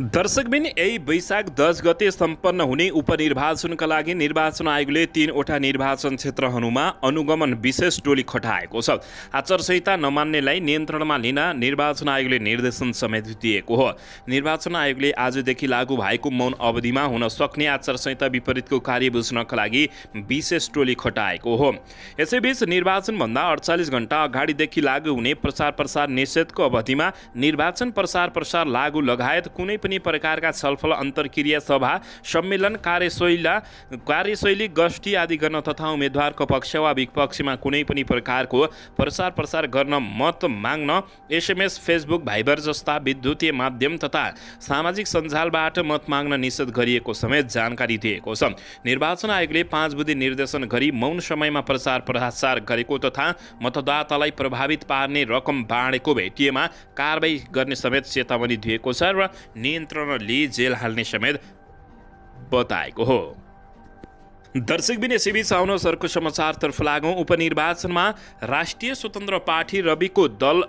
दर्शकबिन यही वैशाख दस गते सम्पन्न हुने उपनिर्वाचनका लागि निर्वाचन आयोगले तिनवटा निर्वाचन क्षेत्रहरूमा अनुगमन विशेष टोली खटाएको छ आचार संहिता नमान्नेलाई नियन्त्रणमा लिन निर्वाचन आयोगले निर्देशन समेत दिएको हो निर्वाचन आयोगले आजदेखि लागू भएको मौन अवधिमा हुन सक्ने आचार संहिता विपरीतको कार्य बुझ्नका लागि विशेष टोली खटाएको हो यसैबीच निर्वाचनभन्दा अडचालिस घन्टा अगाडिदेखि लागू हुने प्रचार प्रसार निषेधको अवधिमा निर्वाचन प्रचार प्रसार लागू लगायत कुनै पनि प्रकारका छलफल अन्तर्क्रिया सभा सम्मेलन कार्यशैला कार्यशैली गोष्ठी आदि गर्न तथा उम्मेद्वारको पक्ष वा विपक्षमा कुनै पनि प्रकारको प्रसार प्रसार गर्न मत माग्न एसएमएस फेसबुक भाइबर जस्ता विद्युतीय माध्यम तथा सामाजिक सञ्जालबाट मत माग्न निषेध गरिएको समेत जानकारी दिएको छ निर्वाचन आयोगले पाँच बुधि निर्देशन गरी मौन समयमा प्रचार प्रसार गरेको तथा मतदातालाई प्रभावित पार्ने रकम बाँडेको भेटिएमा कारवाही गर्ने समेत चेतावनी दिएको छ र लिई जेल हाल्ने समेत बताएको हो दर्शक बिन यसैबीच आउनुहोस् अर्को समाचारतर्फ लागौँ उपनिर्वाचनमा राष्ट्रिय स्वतन्त्र पार्टी रविको दल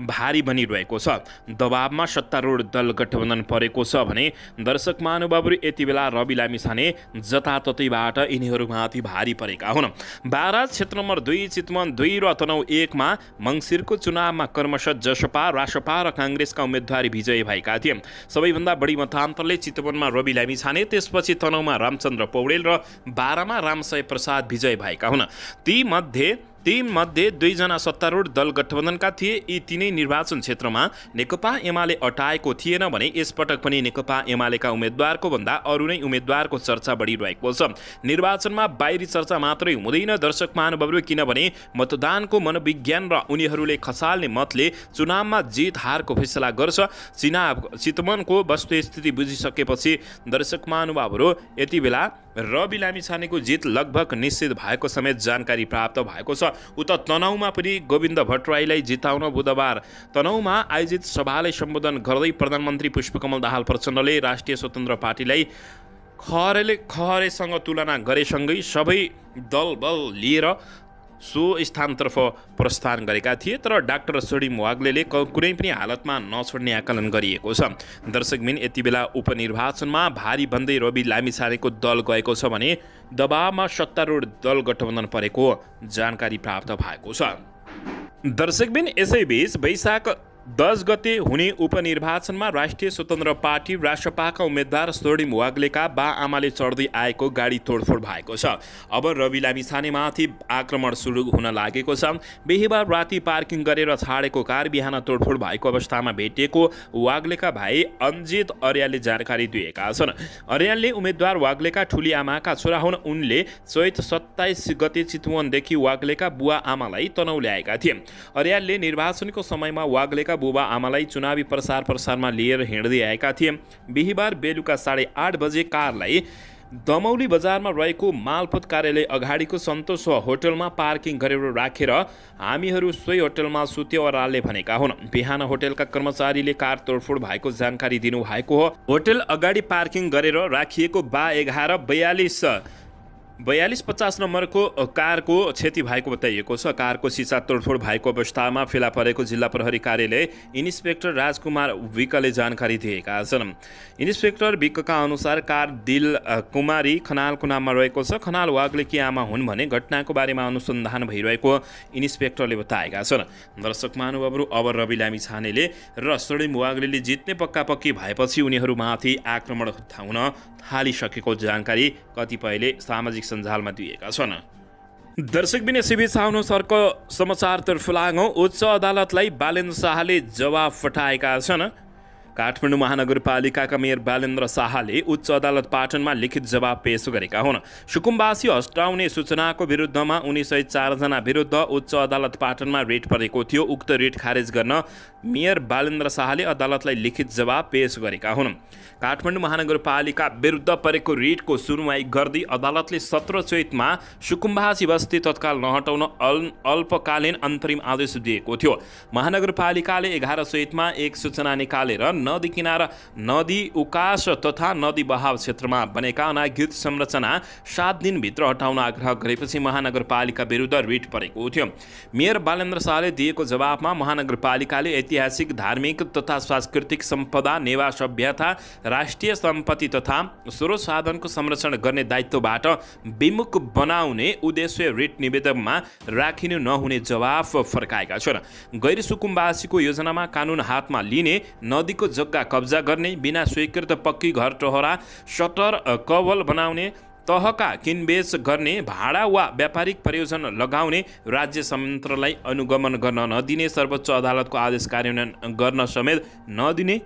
भारी बनिरहेको छ दबावमा सत्तारूढ दल गठबन्धन परेको छ भने दर्शक महानुभावहरू यति बेला रवि लामिछाने जताततैबाट यिनीहरूमाथि भारी परेका हुन् बारा क्षेत्र नम्बर दुई चितवन दुई र तनौ एकमा मङ्सिरको चुनावमा कर्मश जसपा रासपा र काङ्ग्रेसका उम्मेद्वारी विजय भएका थिए सबैभन्दा बढी मतान्तरले चितवनमा रवि लामिछाने त्यसपछि तनौमा रामचन्द्र पौडेल र बाह्रमा रामसै प्रसाद विजय भएका हुन् ती मध्ये तीमध्ये दुईजना सत्तारूढ दल गठबन्धनका थिए यी तिनै निर्वाचन क्षेत्रमा नेकपा एमाले अटाएको थिएन भने यसपटक पनि नेकपा एमालेका उम्मेद्वारको भन्दा अरू नै उम्मेद्वारको चर्चा बढिरहेको छ निर्वाचनमा बाहिरी चर्चा मात्रै हुँदैन दर्शक महानुभावहरू किनभने मतदानको मनोविज्ञान र उनीहरूले खसाल्ने मतले चुनावमा जित हारको फैसला गर्छ चुनाव चितवनको वस्तुस्थिति बुझिसकेपछि दर्शक महानुभावहरू यति बेला रवि छानेको जित लगभग निश्चित भएको समेत जानकारी प्राप्त भएको छ उता तनहुमा पनि गोविन्द भट्टराईलाई जिताउन बुधबार तनहुमा आयोजित सभालाई सम्बोधन गर्दै प्रधानमन्त्री पुष्पकमल दाहाल प्रचण्डले राष्ट्रिय स्वतन्त्र पार्टीलाई खहरेले खहरेसँग तुलना गरेसँगै सबै दल बल लिएर सो स्थानतर्फ प्रस्थान गरेका थिए तर डाक्टर सोडी वाग्ले कुनै पनि हालतमा नछोड्ने आकलन गरिएको छ दर्शकबिन यति बेला उपनिर्वाचनमा भारी भन्दै रवि लामिछानेको दल गएको छ भने दबावमा सत्तारूढ दल गठबन्धन परेको जानकारी प्राप्त भएको छ दर्शकबिन यसैबीच वैशाख दस गते हुने उपनिर्वाचनमा राष्ट्रिय स्वतन्त्र पार्टी राष्ट्रपाका उम्मेद्वार स्वर्णिम वाग्लेका बा आमाले चढ्दै आएको गाडी तोडफोड भएको छ अब रवि लामिछानेमाथि आक्रमण सुरु हुन लागेको छ बिहिबार राति पार्किङ गरेर छाडेको कार बिहान तोडफोड भएको अवस्थामा भेटिएको वाग्लेका भाइ अञ्जित अर्यालले जानकारी दिएका छन् अर्यालले उम्मेद्वार वाग्लेका ठुली आमाका छोरा हुन् उनले चैत सत्ताइस गते चितवनदेखि वाग्लेका बुवा आमालाई तनाउ ल्याएका थिए अर्यालले निर्वाचनको समयमा वाग्लेका उहाँका बुबा आमालाई चुनावी प्रसार प्रसारमा लिएर हिँड्दै आएका थिए बिहिबार बेलुका साढे आठ बजे कारलाई दमौली बजारमा रहेको मालपोत कार्यालय अगाडिको सन्तोष होटलमा पार्किङ गरेर राखेर हामीहरू सोही होटलमा सुत्यो अरालले भनेका हुन् बिहान होटलका कर्मचारीले कार तोडफोड भएको जानकारी दिनुभएको हो होटल अगाडि पार्किङ गरेर राखिएको बा एघार बयालिस बयालिस पचास नम्बरको कारको क्षति भएको बताइएको छ कारको सिसा तोडफोड भएको अवस्थामा फेला परेको जिल्ला प्रहरी कार्यालय इन्सपेक्टर राजकुमार विकले जानकारी दिएका छन् इन्सपेक्टर विकका अनुसार कार दिल कुमारी खनालको नाममा रहेको छ खनाल वागले के आमा हुन् भने घटनाको बारेमा अनुसन्धान भइरहेको इन्सपेक्टरले बताएका छन् दर्शक महानुभावहरू अब रवि लामी छानेले र स्वर्णिम वाग्ले जित्ने पक्का पक्की भएपछि उनीहरूमाथि आक्रमण हुन थालिसकेको जानकारी कतिपयले सामाजिक सञ्जालमा दिएका छन् दर्शकबिन सिबिच सरको समाचारतर्फ लागौँ उच्च अदालतलाई बालेन्द्र शाहले जवाब पठाएका छन् काठमाडौँ महानगरपालिकाका मेयर बालेन्द्र शाहले उच्च अदालत पाटनमा लिखित जवाब पेश गरेका हुन् सुकुम्बासी हस्टाउने सूचनाको विरुद्धमा उनी सय चारजना विरुद्ध उच्च अदालत पाटनमा रिट परेको थियो उक्त रिट खारेज गर्न मेयर बालेन्द्र शाहले अदालतलाई लिखित जवाब पेश गरेका हुन् काठमाडौँ महानगरपालिका विरुद्ध परेको रिटको सुनवाई गर्दै अदालतले सत्र चैतमा सुकुम्बासी बस्ती तत्काल नहटाउन अल अल्पकालीन अन्तरिम आदेश दिएको थियो महानगरपालिकाले एघार चैतमा एक सूचना निकालेर नदी किनारा नदी उकास तथा नदी बहाव क्षेत्रमा बनेका अनाधिकृत संरचना सात दिनभित्र हटाउन आग्रह गरेपछि महानगरपालिका विरुद्ध रिट परेको थियो मेयर बालेन्द्र शाहले दिएको जवाबमा महानगरपालिकाले ऐतिहासिक धार्मिक तथा सांस्कृतिक सम्पदा नेवा सभ्यता राष्ट्रिय सम्पत्ति तथा स्रोत साधनको संरक्षण गर्ने दायित्वबाट विमुख बनाउने उद्देश्य रिट निवेदनमा राखिनु नहुने जवाफ फर्काएका छन् गैर सुकुम्बासीको योजनामा कानुन हातमा लिने नदीको जग्गा कब्जा गर्ने बिना स्वीकृत पक्की घर टोहरा सटर कवल बनाउने तहका किनबेच गर्ने भाडा वा व्यापारिक प्रयोजन लगाउने राज्य संयन्त्रलाई अनुगमन गर्न नदिने सर्वोच्च अदालतको आदेश कार्यान्वयन गर्न समेत नदिने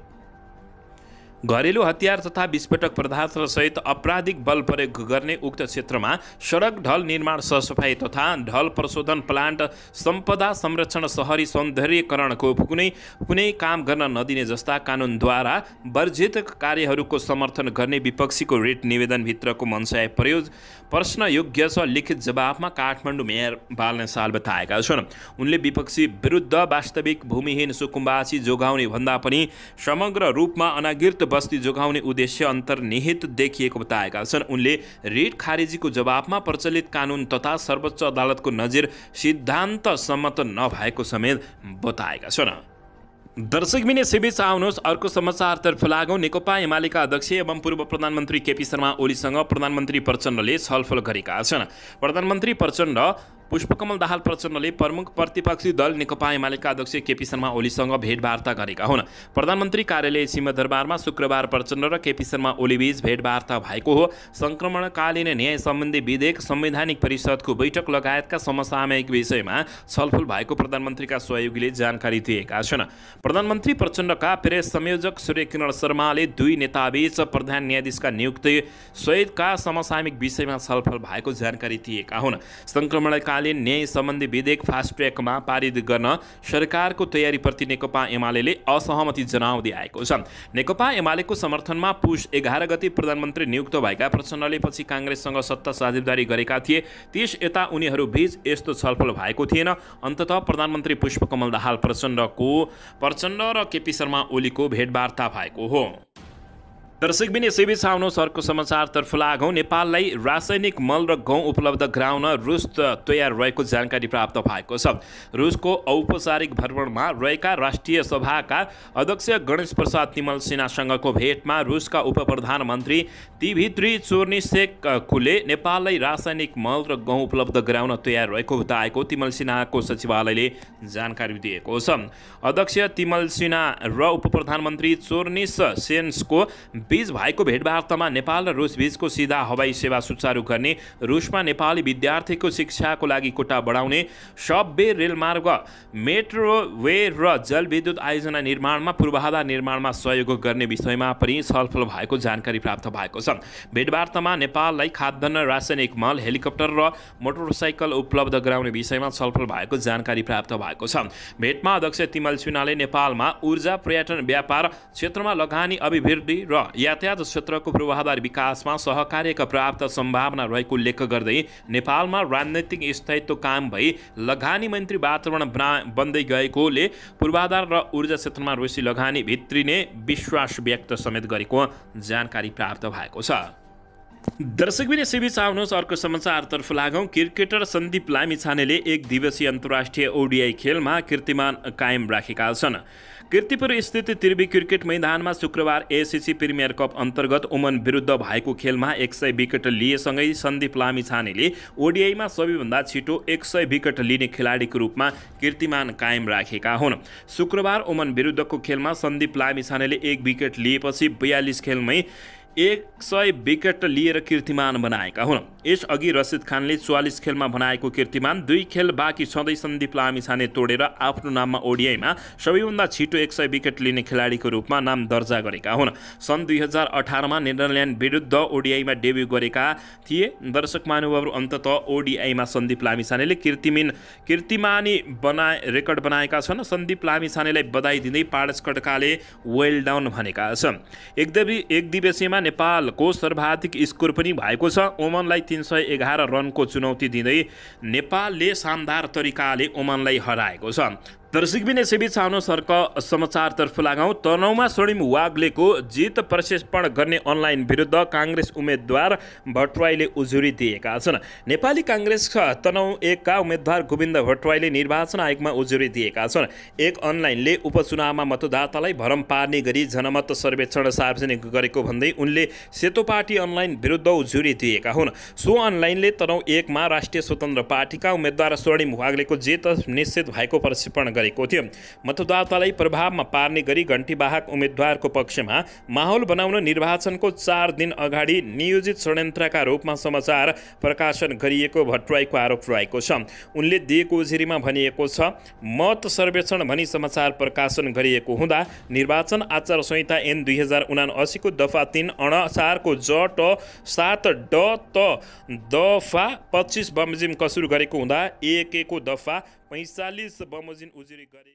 घरेलु हतियार तथा विस्फोटक पदार्थ सहित आपराधिक बल प्रयोग गर्ने उक्त क्षेत्रमा सडक ढल निर्माण सरसफाइ तथा ढल प्रशोधन प्लान्ट सम्पदा संरक्षण सहरी सौन्दर्यकरणको कुनै कुनै काम गर्न नदिने जस्ता कानुनद्वारा वर्जित कार्यहरूको समर्थन गर्ने विपक्षीको रेट निवेदनभित्रको मनसाय प्रश्न प्रश्नयोग्य छ लिखित जवाफमा काठमाडौँ मेयर बाल्ने साल बताएका छन् उनले विपक्षी विरुद्ध वास्तविक भूमिहीन सुकुम्बासी जोगाउने भन्दा पनि समग्र रूपमा अनागिर्त बस्ती जोगाउने उद्देश्य अन्तर्निहित देखिएको बताएका छन् उनले रिट खारेजीको जवाबमा प्रचलित कानुन तथा सर्वोच्च अदालतको नजिर सिद्धान्त सम्मत नभएको समेत बताएका छन् दर्शक मिने सिबिच आउनुहोस् अर्को समाचारतर्फ लागौँ नेकपा एमालेका अध्यक्ष एवं पूर्व प्रधानमन्त्री केपी शर्मा ओलीसँग प्रधानमन्त्री प्रचण्डले छलफल गरेका छन् प्रधानमन्त्री प्रचण्ड पुष्पकमल दाहाल प्रचण्डले प्रमुख प्रतिपक्षी दल नेकपा एमालेका अध्यक्ष केपी शर्मा ओलीसँग भेटवार्ता गरेका हुन् प्रधानमन्त्री कार्यालय सिंहदरबारमा शुक्रबार प्रचण्ड र केपी शर्मा ओलीबीच भेटवार्ता भएको हो सङ्क्रमणकालीन न्याय सम्बन्धी विधेयक संवैधानिक परिषदको बैठक लगायतका समसामयिक विषयमा छलफल भएको प्रधानमन्त्रीका सहयोगीले जानकारी दिएका छन् प्रधानमन्त्री प्रचण्डका प्रेस संयोजक सूर्यकिरण शर्माले दुई नेताबीच प्रधान न्यायाधीशका नियुक्ति सहितका समसामयिक विषयमा छलफल भएको जानकारी दिएका हुन् सङ्क्रमणका ले न्याय सम्बन्धी विधेयक फास्ट ट्र्याकमा पारित गर्न सरकारको तयारीप्रति नेकपा एमाले असहमति जनाउँदै आएको छ नेकपा एमालेको समर्थनमा पुष एघार गति प्रधानमन्त्री नियुक्त भएका प्रचण्डले पछि काङ्ग्रेससँग सत्ता साझेदारी गरेका थिए त्यस यता उनीहरू बीच यस्तो छलफल भएको थिएन अन्तत प्रधानमन्त्री पुष्पकमल दाहाल प्रचण्डको प्रचण्ड र केपी शर्मा ओलीको भेटवार्ता भएको हो दर्शक बिनी सिबिच आउनु सरको समाचारतर्फ लागौँ नेपाललाई रासायनिक मल र गहुँ उपलब्ध गराउन रुस तयार रहेको जानकारी प्राप्त भएको छ रुसको औपचारिक भ्रमणमा रहेका राष्ट्रिय सभाका अध्यक्ष गणेश प्रसाद तिमल सिन्हासँगको भेटमा रुसका उप प्रधानमन्त्री तिभित्री चोर्निसेक नेपाललाई रासायनिक मल र गहुँ उपलब्ध गराउन तयार रहेको बताएको तिमल सिन्हाको सचिवालयले जानकारी दिएको छ अध्यक्ष तिमल सिन्हा र उप प्रधानमन्त्री चोर्निस सेन्सको बीच भएको भेटवार्तामा नेपाल र रुस बीचको सिधा हवाई सेवा सुचारू गर्ने रुसमा नेपाली विद्यार्थीको शिक्षाको लागि कोटा बढाउने सबवे रेलमार्ग मेट्रो वे र जलविद्युत आयोजना निर्माणमा पूर्वाधार निर्माणमा सहयोग गर्ने विषयमा पनि छलफल भएको जानकारी प्राप्त भएको छ भेटवार्तामा नेपाललाई खाद्यान्न रासायनिक मल हेलिकप्टर र मोटरसाइकल उपलब्ध गराउने विषयमा छलफल भएको जानकारी प्राप्त भएको छ भेटमा अध्यक्ष तिमल सिन्हाले नेपालमा ऊर्जा पर्यटन व्यापार क्षेत्रमा लगानी अभिवृद्धि र यातायात क्षेत्रको पूर्वाधार विकासमा सहकार्यका प्राप्त सम्भावना रहेको उल्लेख गर्दै नेपालमा राजनैतिक स्थायित्व कायम भई लगानी मन्त्री वातावरण बना बन्दै गएकोले पूर्वाधार र ऊर्जा क्षेत्रमा रुसी लगानी भित्रिने विश्वास व्यक्त समेत गरेको जानकारी प्राप्त भएको छ दर्शकबिन यसैबीच आउनुहोस् अर्को समाचारतर्फ लागौँ क्रिकेटर सन्दीप लामिछानेले एक दिवसीय अन्तर्राष्ट्रिय ओडिआई खेलमा कीर्तिमान कायम राखेका छन् किर्तिपुर स्थित त्रिवी क्रिकेट मैदानमा शुक्रबार एसिसी प्रिमियर कप अन्तर्गत ओमन विरुद्ध भएको खेलमा एक सय विकेट लिएसँगै सन्दीप लामिछानेले ओडिआईमा सबैभन्दा छिटो एक सय विकेट लिने खेलाडीको रूपमा कीर्तिमान कायम राखेका हुन् शुक्रबार ओमन विरुद्धको खेलमा सन्दीप लामिछानेले एक विकेट लिएपछि बयालिस खेलमै एक सय विकेट लिएर कीर्तिमान बनाएका हुन् यसअघि रसिद खानले चुवालिस खेलमा बनाएको कीर्तिमान दुई खेल बाँकी छँदै सन्दीप लामिछाने तोडेर आफ्नो नाममा ओडिआईमा सबैभन्दा छिटो एक सय विकेट लिने खेलाडीको रूपमा नाम दर्जा गरेका हुन् सन् दुई हजार अठारमा नेदरल्यान्ड विरुद्ध ओडिआईमा डेब्यु गरेका थिए दर्शक महानुभावहरू अन्तत ओडिआईमा सन्दीप लामिछानेले कीर्तिमिन कीर्तिमानी बनाए रेकर्ड बनाएका छन् सन्दीप लामिछानेलाई बधाई दिँदै पारस खड्काले वेल डाउन भनेका छन् एक दिवसीयमा नेपालको सर्वाधिक स्कोर पनि भएको छ ओमनलाई तिन सय एघार रनको चुनौती दिँदै नेपालले शानदार तरिकाले ओमनलाई हराएको छ दर्शक बिने सेवी छानो सर्क समाचारतर्फ लागौँ तनहुमा स्वर्णिम वाग्लेको जित प्रक्षेपण गर्ने अनलाइन विरुद्ध काङ्ग्रेस उम्मेद्वार भट्टराईले उजुरी दिएका छन् नेपाली काङ्ग्रेस तनहु एकका उम्मेद्वार गोविन्द भट्टराईले निर्वाचन आयोगमा उजुरी दिएका छन् एक अनलाइनले उपचुनावमा मतदातालाई भरम पार्ने गरी जनमत सर्वेक्षण सार्वजनिक गरेको भन्दै उनले सेतो पार्टी अनलाइन विरुद्ध उजुरी दिएका हुन् सो अनलाइनले तनहु एकमा राष्ट्रिय स्वतन्त्र पार्टीका उम्मेद्वार स्वर्णिम वाग्लेको जित निश्चित भएको प्रक्षेपण गरे गरेको थियो मतदातालाई प्रभावमा पार्ने गरी घन्टीवाहक उम्मेद्वारको पक्षमा माहौल बनाउन निर्वाचनको चार दिन अगाडि नियोजित षड्यन्त्रका रूपमा समाचार प्रकाशन गरिएको भट्टराईको आरोप रहेको छ उनले दिएको उजिरीमा भनिएको छ मत सर्वेक्षण भनी समाचार प्रकाशन गरिएको हुँदा निर्वाचन आचार संहिता एन दुई हजार उनासीको दफा तिन अणचारको ज ट सात ड त दफा पच्चिस बमजिम कसुर गरेको हुँदा एक दफा पैँसालिस बमोजिम उजुरी गरे